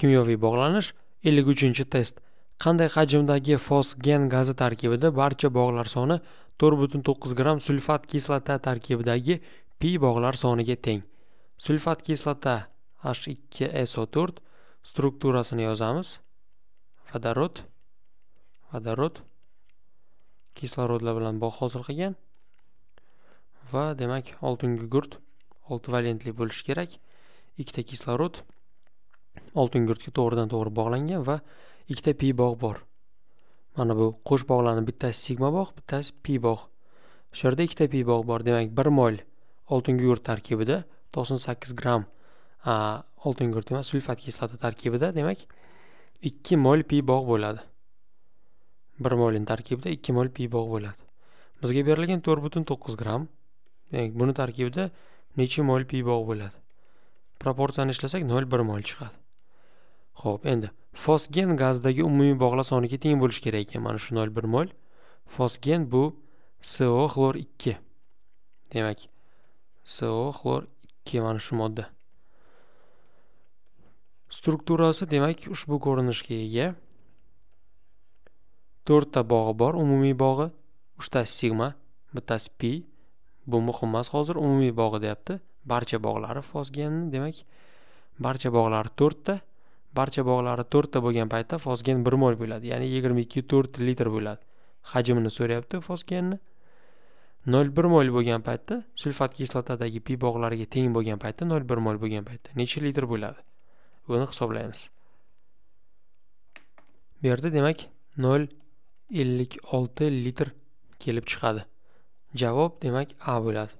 kimyoviy bog'lanish 53 test qanday hajmdagi fosgen gazi tarkibida barcha bog'lar soni 4,9 gram sulfat kislota tarkibidagi pi bog'lar soniga teng sulfat kislota H2SO4 strukturasini yozamiz vodorod vodorod kislorodlar bilan bog' hosil qilgan va demak oltinga gurt olti valentli bo'lishi kerak ikkita kislorod oltingurtga to'g'ridan to'g'ri bog'langan va ikkita pi bog' bor mana bu qo'sh bog'larni bittasi sigma bog' bittasi pi bog' shu yerda ikkita pi bog' bor demak bir moyl oltingugurt tarkibida to'qson sakkiz gramm oltingugurt emas sulfat kislota tarkibida demak ikki mol pi bog' bo'ladi bir molin tarkibida ikki mol pi bog' bo'ladi bizga berilgan to'rt butun to'qqiz gramm demak buni tarkibida necha mol pi bog' bo'ladi proporsiyani ishlasak 0,1 mol chiqadi. Xo'p, endi fosgen gazdagi umumiy bog'la soniga teng bo'lish kerak ekan. Mana shu 0,1 mol. Fosgen bu CO xlor 2. Demak, CO xlor 2 mana shu modda. Strukturasi demak, ushbu ko'rinishga ega. 4 ta bog'i bor, umumiy bog'i 3 ta sigma, 1 ta pi. Bu muhim emas, hozir umumiy bog'i deyapti. barcha bog'lari fosgen demak barcha bog'lari to'rtta barcha bog'lari to'rtta bo'lgan paytda fosgen bir mol bo'ladi ya'ni yigirma ikki to'rt litr bo'ladi hajmini so'rayapti fosgenni nol bir mol bo'lgan paytda sulfat kislotadagi pi bog'lariga teng bo'lgan paytda nol bir mol bo'lgan paytda necha litr bo'ladi buni hisoblaymiz bu yerda demak nol ellik olti litr kelib chiqadi javob demak a bo'ladi